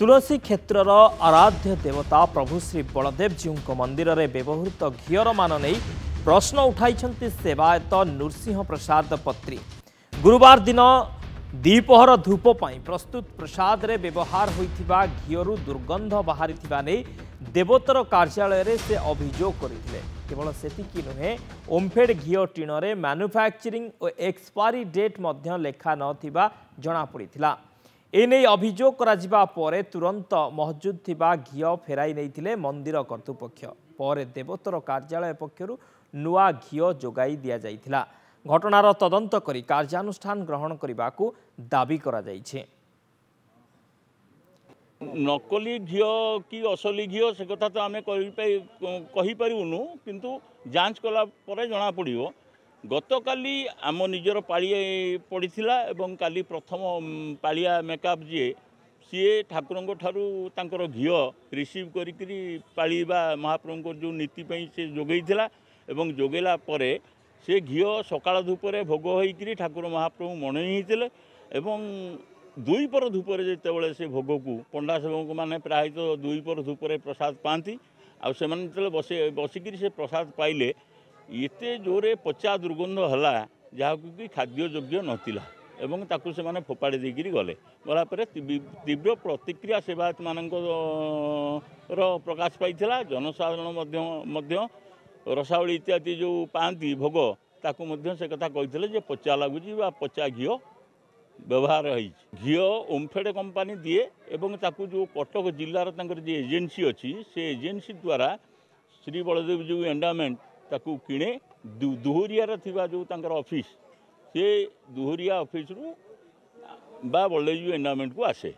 ତୁଳସୀ କ୍ଷେତ୍ରର ଆରାଧ୍ୟ ଦେବତା ପ୍ରଭୁ ଶ୍ରୀ ବଳଦେବଜୀଉଙ୍କ ମନ୍ଦିରରେ ବ୍ୟବହୃତ ଘିଅର ମାନ ନେଇ ପ୍ରଶ୍ନ ଉଠାଇଛନ୍ତି ସେବାୟତ ନୃସିଂହ ପ୍ରସାଦ ପତ୍ରୀ ଗୁରୁବାର ଦିନ ଦ୍ୱିପହର ଧୂପ ପାଇଁ ପ୍ରସ୍ତୁତ ପ୍ରସାଦରେ ବ୍ୟବହାର ହୋଇଥିବା ଘିଅରୁ ଦୁର୍ଗନ୍ଧ ବାହାରିଥିବା ନେଇ ଦେବୋତ୍ତର କାର୍ଯ୍ୟାଳୟରେ ସେ ଅଭିଯୋଗ କରିଥିଲେ କେବଳ ସେତିକି ନୁହେଁ ଓମ୍ଫେଡ୍ ଘିଅ ଟିଣରେ ମାନୁଫ୍ୟାକ୍ଚରିଂ ଓ ଏକ୍ସପାରି ଡେଟ୍ ମଧ୍ୟ ଲେଖା ନଥିବା ଜଣାପଡ଼ିଥିଲା এনে অভিযোগ করা পরে তুরন্ত মহজুদ থিবা ঘিও ফেরাই নেইতিলে মন্দির কর্তৃপক্ষ পরে দেবোত্তর কার্যালয় পক্ষরু নূয়া ঘিও যোগাই দিয়া যাইতিলা ঘটনার তদন্ত করি কার্যানুষ্ঠান গ্রহণ করিবাকু দাবি করা যাইছে নকলি ঘিও কি অসলি ঘিও সে কথা তো আমি কহিপারুনু কিন্তু যাঞ্চ কলা পরে জনা পড়িব গতকালি আম নিজের পাড়ি পড়িলা এবং কালি প্রথম পাড়িয়া মেকআপ যে সি ঠাকুর ঠারু তাঁর ঘিও রিসিভ করি পাড়ি বা মহাপ্রভুঙ্কর যে নীতি সে যোগাই এবং যোগাইলা পরে সে ঘিও সকাল ধূপরে ভোগ হয়েকি ঠাকুর মহাপ্রভু মনে হয়েছিল এবং দুই পর ধূপরে যেতবে সে ভোগকু পণ্ডা সেবক মানে প্রায়ত দুই পর ধূপরে প্রসাদ পাঁচ আসে যেত বসে ବସି সে প্রসাদ পাইলে ଏତେ ଜୋରେ ପଚା ଦୁର୍ଗନ୍ଧ ହେଲା ଯାହାକୁ କି ଖାଦ୍ୟ ଯୋଗ୍ୟ ନଥିଲା ଏବଂ ତାକୁ ସେମାନେ ଫୋପାଡ଼ି ଦେଇକିରି ଗଲେ ଗଲା ପରେ ତୀବ୍ର ପ୍ରତିକ୍ରିୟା ସେବାୟତମାନଙ୍କର ପ୍ରକାଶ ପାଇଥିଲା ଜନସାଧାରଣ ମଧ୍ୟ ମଧ୍ୟ ରସାବଳି ଇତ୍ୟାଦି ଯେଉଁ ପାଆନ୍ତି ଭୋଗ ତାକୁ ମଧ୍ୟ ସେ କଥା କହିଥିଲେ ଯେ ପଚା ଲାଗୁଛି ବା ପଚା ଘିଅ ବ୍ୟବହାର ହେଇଛି ଘିଅ ଓମ୍ଫେଡ଼ କମ୍ପାନୀ ଦିଏ ଏବଂ ତାକୁ ଯେଉଁ କଟକ ଜିଲ୍ଲାର ତାଙ୍କର ଯେ ଏଜେନ୍ସି ଅଛି ସେ ଏଜେନ୍ସି ଦ୍ୱାରା ଶ୍ରୀ ବଳଦେବ ଯେଉଁ ଏଣ୍ଡାମେଣ୍ଟ ତାକୁ କିଣେ ଦୁହୁରିଆରେ ଥିବା ଯେଉଁ ତାଙ୍କର ଅଫିସ୍ ସେ ଦୁହୁରିଆ ଅଫିସ୍ରୁ ବା ବଳଦେବଜୀଉ ଏଣ୍ଡାମେଣ୍ଟକୁ ଆସେ